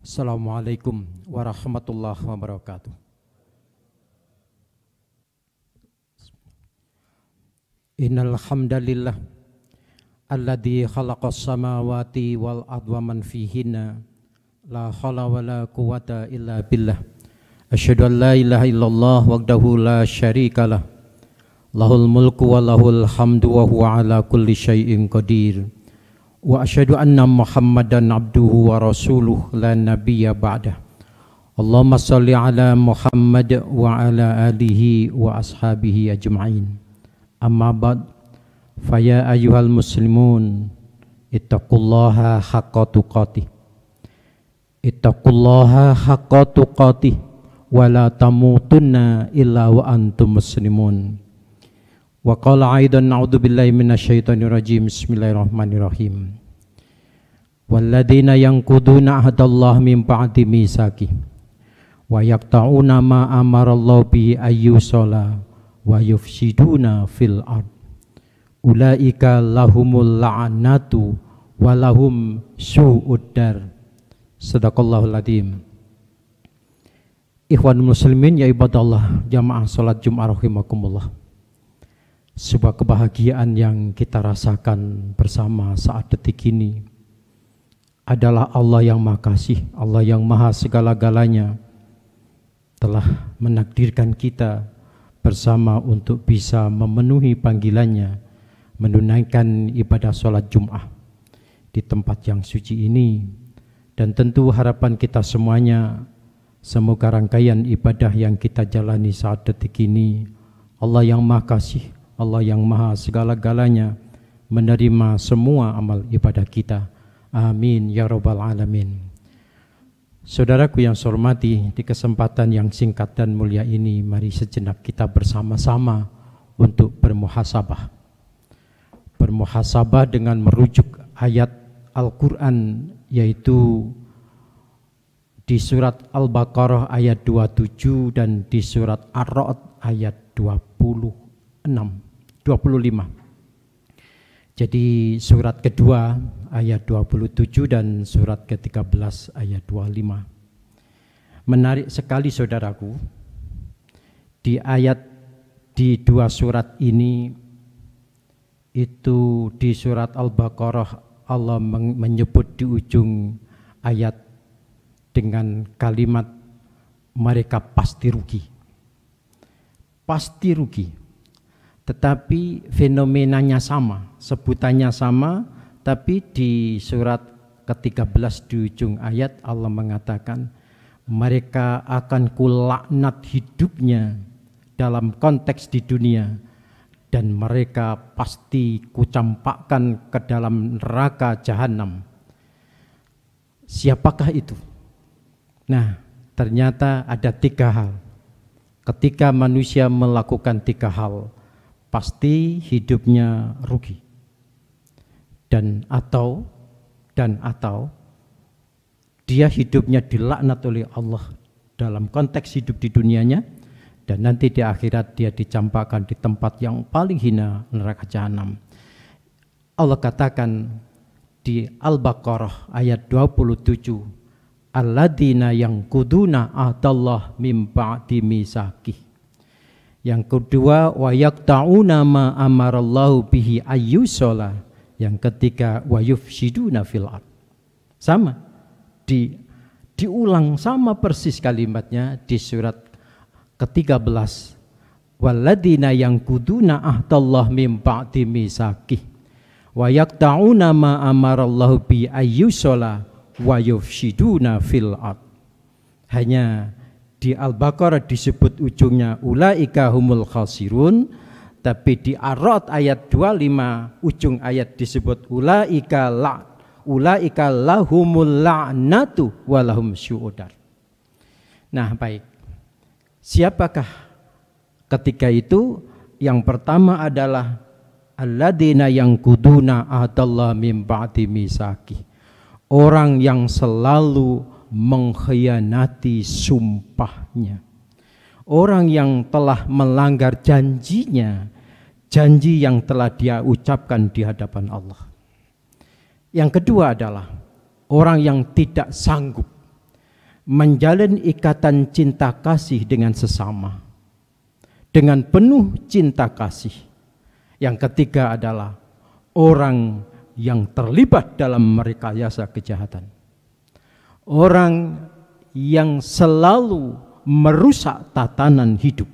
Assalamualaikum warahmatullahi wabarakatuh. Innal hamdalillah alladzi khalaqas samawati wal ardha man fihinna la hawla wala quwata illa billah. Asyhadu an la ilaha illallah wahdahu la syarikalah. Lahul mulku wa lahul hamdu wa huwa ala kulli syai'in qadir. وأشهد أن محمدا عبده ورسوله لا نبي بعده اللهم صل على محمد وعلى آله وأصحابه أجمعين أما بعد فيا أيها المسلمون اتقوا الله حق تقاته اتقوا الله حق تقاته ولا تموتن إلا وأنتم مسلمون Wa qala aidan na'udzu billahi minasyaitonir rajim. Bismillahirrahmanirrahim. Walladzina yanquduna ahdallahi min ba'di misaki wa yaqta'una ma amarallahu bi ayyusala wa yufsiduna fil ard. Ulaika lahumul la'natu wa lahum su'uddar. Sadaqallahul adzim. Ikhwan muslimin ya ibadallah jamaah salat Jumat rahimakumullah sebuah kebahagiaan yang kita rasakan bersama saat detik ini adalah Allah yang maha kasih, Allah yang maha segala-galanya telah menakdirkan kita bersama untuk bisa memenuhi panggilannya menunaikan ibadah sholat Jum'ah di tempat yang suci ini dan tentu harapan kita semuanya semoga rangkaian ibadah yang kita jalani saat detik ini Allah yang Maha Kasih Allah yang maha segala-galanya menerima semua amal ibadah kita. Amin ya rabbal alamin. Saudaraku yang saya hormati, di kesempatan yang singkat dan mulia ini mari sejenak kita bersama-sama untuk bermuhasabah. Bermuhasabah dengan merujuk ayat Al-Qur'an yaitu di surat Al-Baqarah ayat 27 dan di surat Ar-Ra'd ayat 26. 25. Jadi surat kedua ayat 27 dan surat ke-13 ayat 25. Menarik sekali saudaraku, di ayat di dua surat ini itu di surat Al-Baqarah Allah menyebut di ujung ayat dengan kalimat mereka pasti rugi. Pasti rugi tetapi fenomenanya sama, sebutannya sama, tapi di surat ke-13 di ujung ayat Allah mengatakan mereka akan kulaknat hidupnya dalam konteks di dunia dan mereka pasti kucampakkan ke dalam neraka jahanam. Siapakah itu? Nah, ternyata ada tiga hal. Ketika manusia melakukan tiga hal, pasti hidupnya rugi. Dan atau dan atau dia hidupnya dilaknat oleh Allah dalam konteks hidup di dunianya dan nanti di akhirat dia dicampakkan di tempat yang paling hina neraka jahanam. Allah katakan di Al-Baqarah ayat 27 Alladina yang kuduna atallah mim ba'di misakih yang kedua wayak nama amar amarallahu bihi ayusola Yang ketiga wayuf fil ard. Sama. Di diulang sama persis kalimatnya di surat ke-13. Waladina yang kuduna ahdallah mim ba'di misakih wa yaqta'una ma amarallahu bi ayyusola wa yufsiduna fil ard. Hanya di Al-Baqarah disebut ujungnya ulaika humul khasirun tapi di Arad ayat 25 ujung ayat disebut ulaika la ulaika lahumul la'natu walahum syu'udar. Nah, baik. Siapakah ketika itu? Yang pertama adalah alladzina yang kuduna adallah min ba'di misaki. Orang yang selalu mengkhianati sumpahnya. Orang yang telah melanggar janjinya, janji yang telah dia ucapkan di hadapan Allah. Yang kedua adalah orang yang tidak sanggup menjalin ikatan cinta kasih dengan sesama dengan penuh cinta kasih. Yang ketiga adalah orang yang terlibat dalam merekayasa kejahatan orang yang selalu merusak tatanan hidup.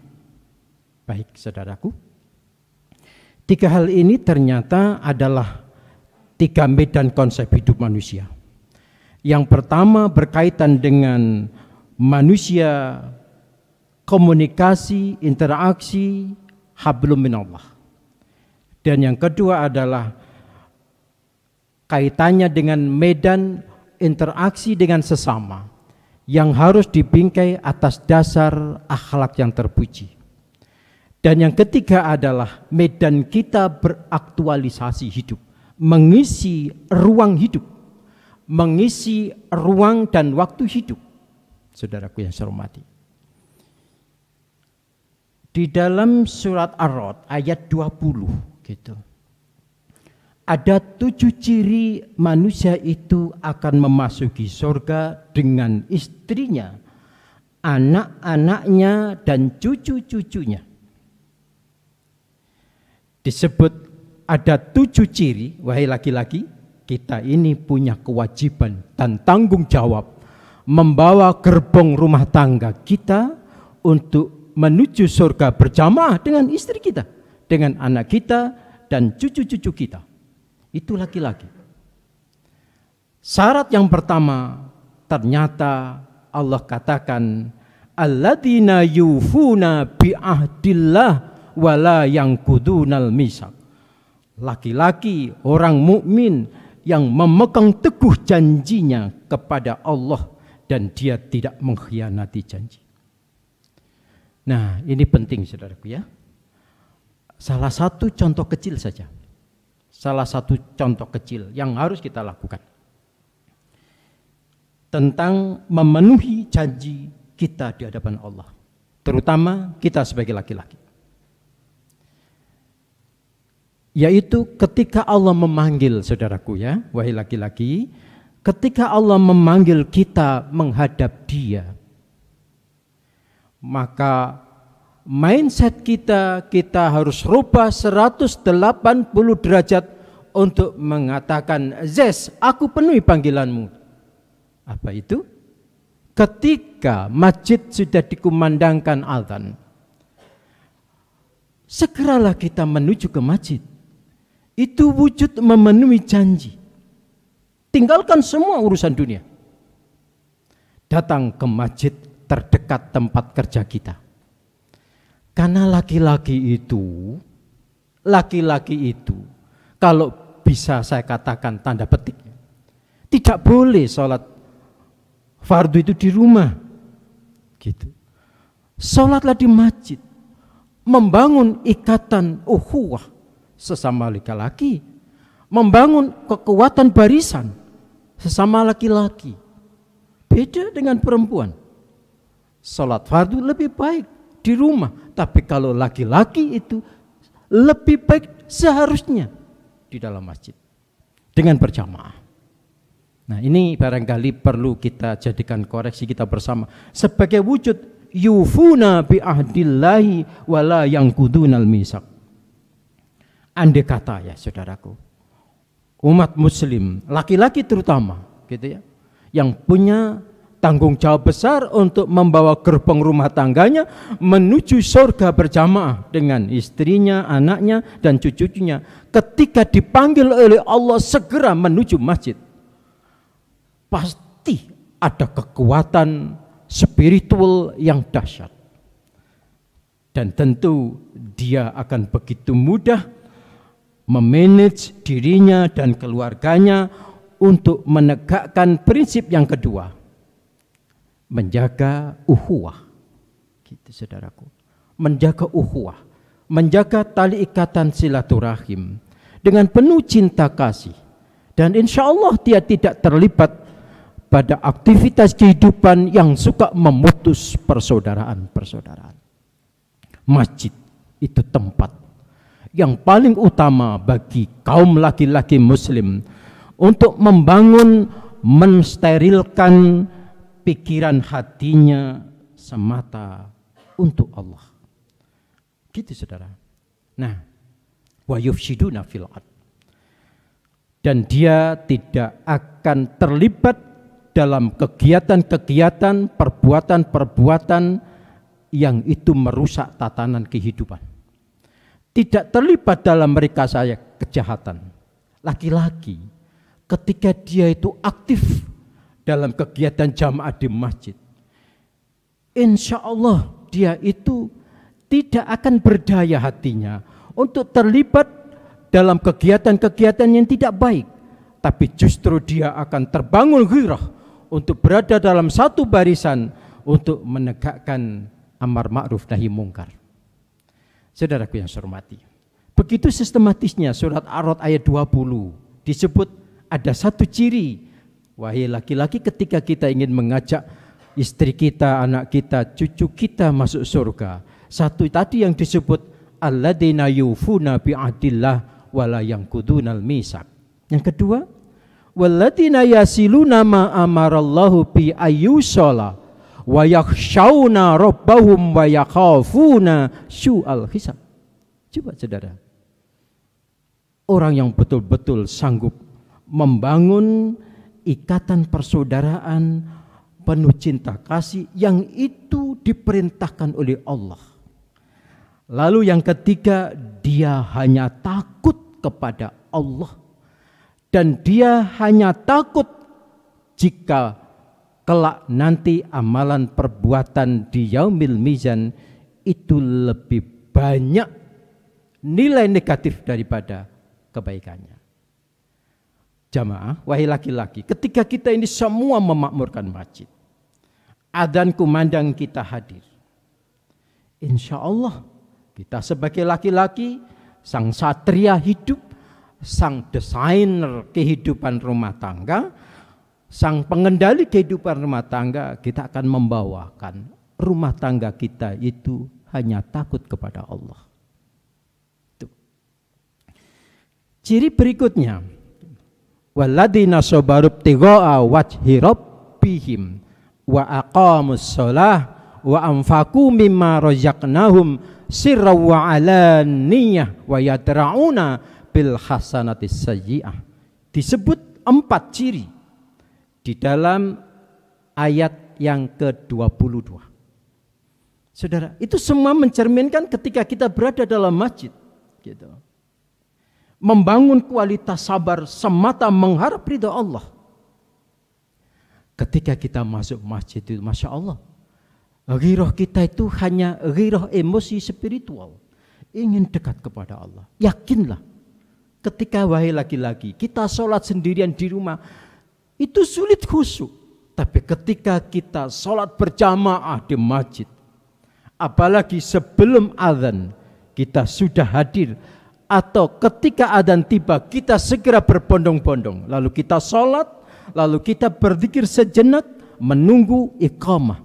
Baik, saudaraku. Tiga hal ini ternyata adalah tiga medan konsep hidup manusia. Yang pertama berkaitan dengan manusia komunikasi, interaksi, hablum minallah. Dan yang kedua adalah kaitannya dengan medan interaksi dengan sesama yang harus dibingkai atas dasar akhlak yang terpuji. Dan yang ketiga adalah medan kita beraktualisasi hidup, mengisi ruang hidup, mengisi ruang dan waktu hidup. Saudaraku yang saya hormati. Di dalam surat Ar-Rod ayat 20 gitu ada tujuh ciri manusia itu akan memasuki surga dengan istrinya, anak-anaknya, dan cucu-cucunya. Disebut ada tujuh ciri, wahai laki-laki, kita ini punya kewajiban dan tanggung jawab membawa gerbong rumah tangga kita untuk menuju surga berjamaah dengan istri kita, dengan anak kita, dan cucu-cucu kita. Itu laki-laki. Syarat yang pertama ternyata Allah katakan alladzina yufuna bi ahdillah wala yang kudunal misak. Laki-laki orang mukmin yang memegang teguh janjinya kepada Allah dan dia tidak mengkhianati janji. Nah, ini penting saudaraku ya. Salah satu contoh kecil saja salah satu contoh kecil yang harus kita lakukan tentang memenuhi janji kita di hadapan Allah, terutama kita sebagai laki-laki. Yaitu ketika Allah memanggil saudaraku ya, wahai laki-laki, ketika Allah memanggil kita menghadap Dia, maka mindset kita kita harus rubah 180 derajat untuk mengatakan Zes, aku penuhi panggilanmu. Apa itu? Ketika masjid sudah dikumandangkan azan, segeralah kita menuju ke masjid. Itu wujud memenuhi janji. Tinggalkan semua urusan dunia. Datang ke masjid terdekat tempat kerja kita karena laki-laki itu, laki-laki itu, kalau bisa saya katakan tanda petik, ya, tidak boleh sholat fardu itu di rumah. Gitu. Sholatlah di masjid, membangun ikatan uhuwah sesama laki-laki, membangun kekuatan barisan sesama laki-laki. Beda dengan perempuan. Sholat fardu lebih baik di rumah tapi kalau laki-laki itu lebih baik seharusnya di dalam masjid dengan berjamaah. Nah, ini barangkali perlu kita jadikan koreksi kita bersama sebagai wujud yufuna bi ahdillahi wala yang kudunal misak. Andai kata ya saudaraku, umat muslim, laki-laki terutama gitu ya, yang punya tanggung jawab besar untuk membawa gerbong rumah tangganya menuju surga berjamaah dengan istrinya, anaknya, dan cucu-cucunya. Ketika dipanggil oleh Allah segera menuju masjid. Pasti ada kekuatan spiritual yang dahsyat. Dan tentu dia akan begitu mudah memanage dirinya dan keluarganya untuk menegakkan prinsip yang kedua menjaga uhuah Gitu saudaraku. Menjaga uhuah menjaga tali ikatan silaturahim dengan penuh cinta kasih. Dan insya Allah dia tidak terlibat pada aktivitas kehidupan yang suka memutus persaudaraan-persaudaraan. Masjid itu tempat yang paling utama bagi kaum laki-laki muslim untuk membangun mensterilkan pikiran hatinya semata untuk Allah. Gitu saudara. Nah, wa yufsiduna fil Dan dia tidak akan terlibat dalam kegiatan-kegiatan, perbuatan-perbuatan yang itu merusak tatanan kehidupan. Tidak terlibat dalam mereka saya kejahatan. Laki-laki ketika dia itu aktif dalam kegiatan jamaah di masjid. Insya Allah dia itu tidak akan berdaya hatinya untuk terlibat dalam kegiatan-kegiatan yang tidak baik. Tapi justru dia akan terbangun girah untuk berada dalam satu barisan untuk menegakkan amar ma'ruf nahi mungkar. Saudaraku yang saya hormati. Begitu sistematisnya surat Ar-Rod ayat 20 disebut ada satu ciri Wahai laki-laki ketika kita ingin mengajak istri kita, anak kita, cucu kita masuk surga. Satu tadi yang disebut alladzina yufuna bi'adillah wala yanqudunal misak. Yang kedua, walladzina yasiluna ma amarallahu bi ayyusala wa yakhshawna rabbahum wa yakhafuna syu'al hisab. Coba saudara. Orang yang betul-betul sanggup membangun ikatan persaudaraan penuh cinta kasih yang itu diperintahkan oleh Allah. Lalu yang ketiga, dia hanya takut kepada Allah dan dia hanya takut jika kelak nanti amalan perbuatan di yaumil mizan itu lebih banyak nilai negatif daripada kebaikannya jamaah, wahai laki-laki, ketika kita ini semua memakmurkan masjid, adan kumandang kita hadir. Insya Allah kita sebagai laki-laki, sang satria hidup, sang desainer kehidupan rumah tangga, sang pengendali kehidupan rumah tangga, kita akan membawakan rumah tangga kita itu hanya takut kepada Allah. Ciri berikutnya, waladina sobarub awat wajhi rabbihim wa aqamus sholah wa amfaku mimma razaqnahum sirra wa alaniyah wa yatrauna bil hasanati sayyi'ah disebut empat ciri di dalam ayat yang ke-22 Saudara, itu semua mencerminkan ketika kita berada dalam masjid gitu membangun kualitas sabar semata mengharap ridha Allah. Ketika kita masuk masjid itu, Masya Allah, Riroh kita itu hanya riroh emosi spiritual. Ingin dekat kepada Allah. Yakinlah, ketika wahai laki-laki, kita sholat sendirian di rumah, itu sulit khusyuk. Tapi ketika kita sholat berjamaah di masjid, apalagi sebelum azan, kita sudah hadir atau ketika adan tiba kita segera berbondong-bondong lalu kita sholat lalu kita berzikir sejenak menunggu iqamah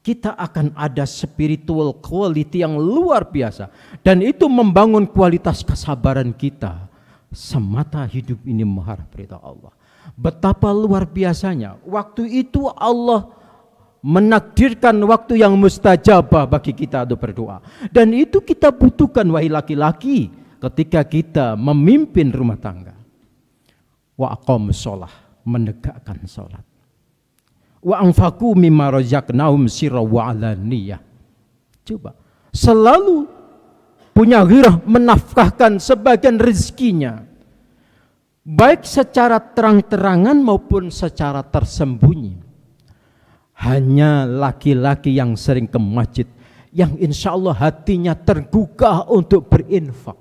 kita akan ada spiritual quality yang luar biasa dan itu membangun kualitas kesabaran kita semata hidup ini mengharap berita Allah betapa luar biasanya waktu itu Allah menakdirkan waktu yang mustajabah bagi kita untuk berdoa. Dan itu kita butuhkan wahai laki-laki ketika kita memimpin rumah tangga. Wa aqamus sholah, menegakkan sholat. Wa anfaqu mimma razaqnahum sirra wa alaniyah. Coba selalu punya ghirah menafkahkan sebagian rezekinya baik secara terang-terangan maupun secara tersembunyi hanya laki-laki yang sering ke masjid yang insya Allah hatinya tergugah untuk berinfak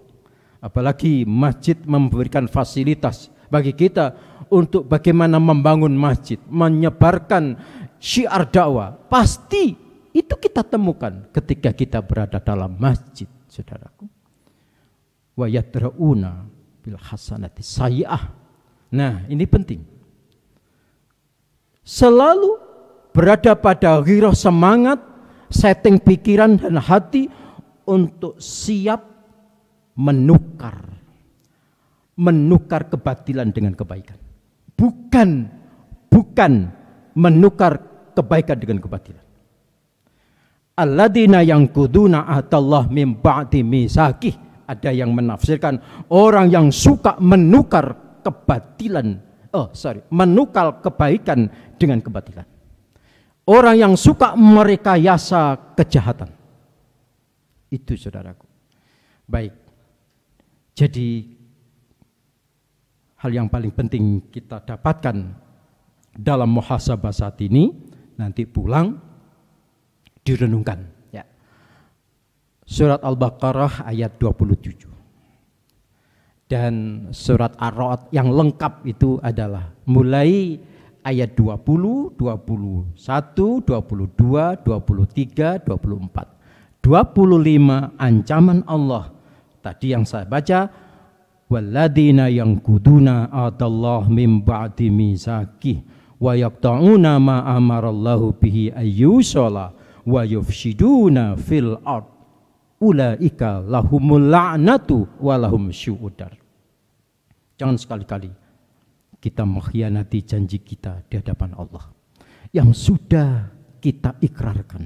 apalagi masjid memberikan fasilitas bagi kita untuk bagaimana membangun masjid menyebarkan syiar dakwah pasti itu kita temukan ketika kita berada dalam masjid saudaraku wa yadrauna bil hasanati sayiah nah ini penting selalu berada pada giroh semangat, setting pikiran dan hati untuk siap menukar menukar kebatilan dengan kebaikan. Bukan bukan menukar kebaikan dengan kebatilan. Alladzina yang kuduna atallah mim ba'di misakih. Ada yang menafsirkan orang yang suka menukar kebatilan. Oh, sorry, menukar kebaikan dengan kebatilan. Orang yang suka merekayasa kejahatan. Itu saudaraku. Baik. Jadi hal yang paling penting kita dapatkan dalam muhasabah saat ini nanti pulang direnungkan ya. Surat Al-Baqarah ayat 27. Dan surat Ar-Ra'd yang lengkap itu adalah mulai ayat 20, 21, 22, 23, 24. 25 ancaman Allah. Tadi yang saya baca waladina yang kuduna atallah min ba'di misaki wa yaqta'una ma amarallahu bihi ayyusala wa yufsiduna fil ard ulaika lahumul la'natu wa lahum syu'udar. Jangan sekali-kali kita mengkhianati janji kita di hadapan Allah yang sudah kita ikrarkan.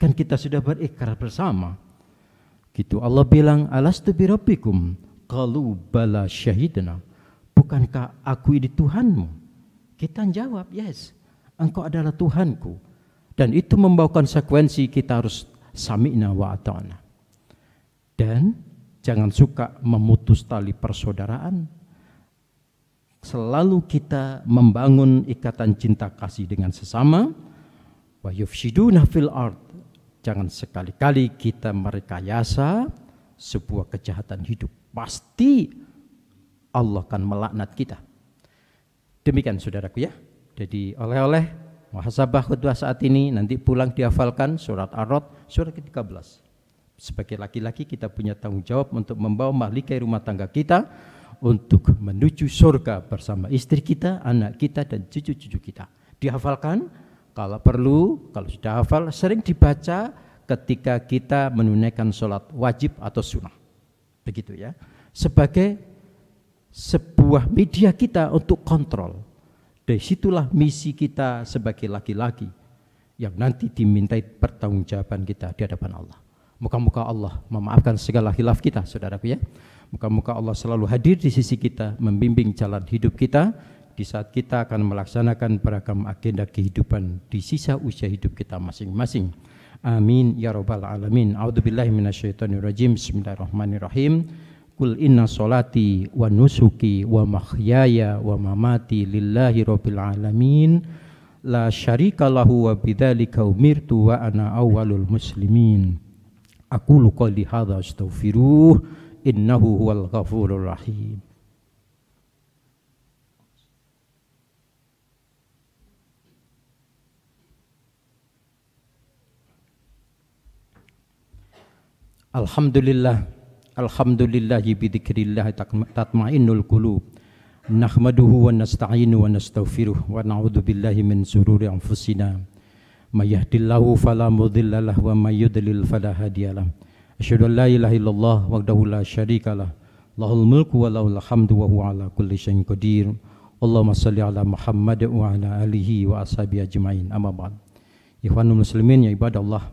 Kan kita sudah berikrar bersama. Gitu Allah bilang alastu birabbikum qalu bala syahidna. Bukankah aku ini Tuhanmu? Kita jawab, yes. Engkau adalah Tuhanku. Dan itu membawa konsekuensi kita harus sami'na wa ata'na. Dan jangan suka memutus tali persaudaraan selalu kita membangun ikatan cinta kasih dengan sesama wa yufsiduna fil ard jangan sekali-kali kita merekayasa sebuah kejahatan hidup pasti Allah akan melaknat kita demikian saudaraku ya jadi oleh-oleh muhasabah kedua saat ini nanti pulang dihafalkan surat ar surat ke-13 sebagai laki-laki kita punya tanggung jawab untuk membawa mahlikai rumah tangga kita untuk menuju surga bersama istri kita, anak kita, dan cucu-cucu kita. Dihafalkan, kalau perlu, kalau sudah hafal, sering dibaca ketika kita menunaikan sholat wajib atau sunnah. Begitu ya. Sebagai sebuah media kita untuk kontrol. Dari situlah misi kita sebagai laki-laki yang nanti dimintai pertanggungjawaban kita di hadapan Allah. Muka-muka Allah memaafkan segala hilaf kita, saudaraku ya. Muka-muka Allah selalu hadir di sisi kita, membimbing jalan hidup kita di saat kita akan melaksanakan beragam agenda kehidupan di sisa usia hidup kita masing-masing. Amin ya rabbal alamin. A'udzubillahi rajim. Bismillahirrahmanirrahim. Kul inna solati wa nusuki wa mahyaya wa mamati lillahi rabbil alamin. La syarika lahu wa bidzalika umirtu wa ana awwalul muslimin. Aku qouli hadza astaghfiruh innahu huwal ghafurur rahim Alhamdulillah Alhamdulillah bidzikrillah tatma'innul qulub Nahmaduhu wa nasta'inu wa nastaghfiruh wa na'udzu billahi min sururi anfusina may yahdillahu fala mudhillalah wa may yudlil fala hadiyalah Asyhadu an la ilaha illallah wahdahu la syarikalah. Lahul mulku wa lahul hamdu wa huwa ala kulli syai'in qadir. Allahumma salli ala Muhammad wa ala alihi wa ashabi ajmain. Amma ba'd. Ikhwanul muslimin ya Allah.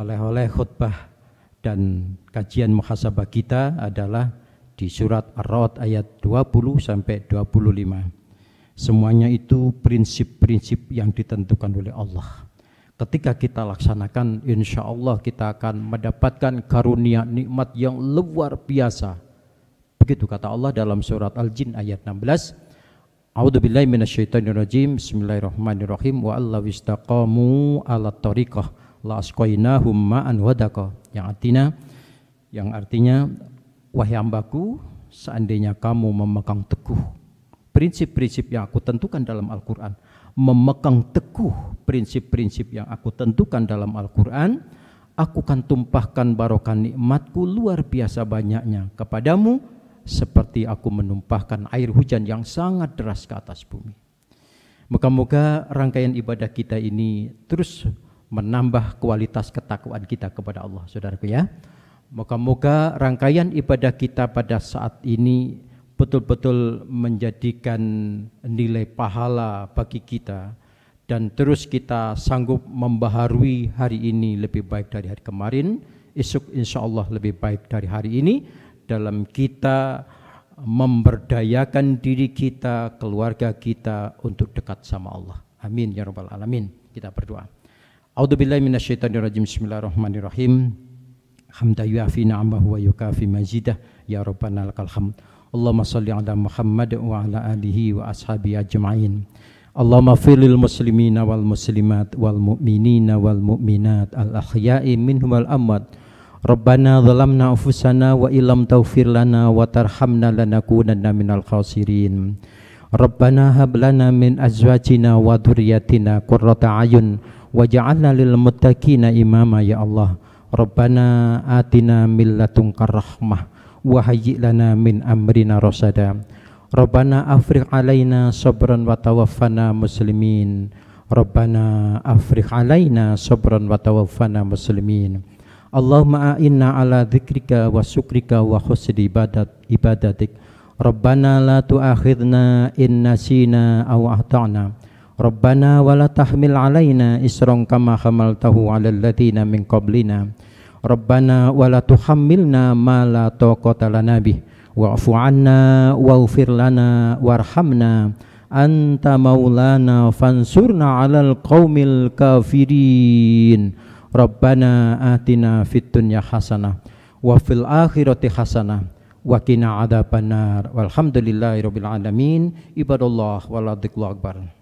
Oleh-oleh khutbah dan kajian muhasabah kita adalah di surat Ar-Ra'd ayat 20 sampai 25. Semuanya itu prinsip-prinsip yang ditentukan oleh Allah ketika kita laksanakan insya Allah kita akan mendapatkan karunia nikmat yang luar biasa begitu kata Allah dalam surat Al-Jin ayat 16 A'udzu billahi minasyaitonir rajim. Bismillahirrahmanirrahim. Wa allahu istaqamu ala tariqah la asqainahum ma'an wadaqa. Yang artinya yang artinya wahai hambaku, seandainya kamu memegang teguh prinsip-prinsip yang aku tentukan dalam Al-Qur'an, memegang teguh prinsip-prinsip yang aku tentukan dalam Al-Quran, aku akan tumpahkan barokah nikmatku luar biasa banyaknya kepadamu, seperti aku menumpahkan air hujan yang sangat deras ke atas bumi. Moga-moga rangkaian ibadah kita ini terus menambah kualitas ketakwaan kita kepada Allah, saudaraku ya. Moga-moga rangkaian ibadah kita pada saat ini betul-betul menjadikan nilai pahala bagi kita dan terus kita sanggup membaharui hari ini lebih baik dari hari kemarin esok insya Allah lebih baik dari hari ini dalam kita memberdayakan diri kita keluarga kita untuk dekat sama Allah amin ya rabbal alamin kita berdoa billahi minasyaitonirrajim bismillahirrahmanirrahim hamda yuafi na'amahu wa yukafi majidah ya rabbana lakal hamd Allahumma salli ala Muhammad wa ala alihi wa ashabi ajma'in Allahumma filil muslimina wal muslimat wal mu'minina wal mu'minat al akhya'i minhum wal amad. Rabbana zalamna anfusana wa ilam tawfir lana wa tarhamna lanakunanna minal khasirin Rabbana hab lana min azwajina wa dhurriyyatina qurrata ayun waj'alna lil muttaqina imama ya Allah Rabbana atina min ladunka rahmah wahayyi lana min amrina rasada Rabbana afriq alaina sabran wa tawaffana muslimin Rabbana afriq alaina sabran wa tawaffana muslimin Allahumma a'inna ala dhikrika wa syukrika wa husni ibadatik Rabbana la tu'akhidna in nasina aw ahtana Rabbana wa la tahmil alaina isrong kama hamaltahu ala alladhina min qablina Rabbana wala tuhammilna ma la taqata lana bih wa'fu anna waghfir lana warhamna anta maulana fansurna 'alal qaumil kafirin Rabbana atina fid dunya hasanah wa fil akhirati hasanah wa qina adzabannar walhamdulillahi rabbil alamin ibadallah akbar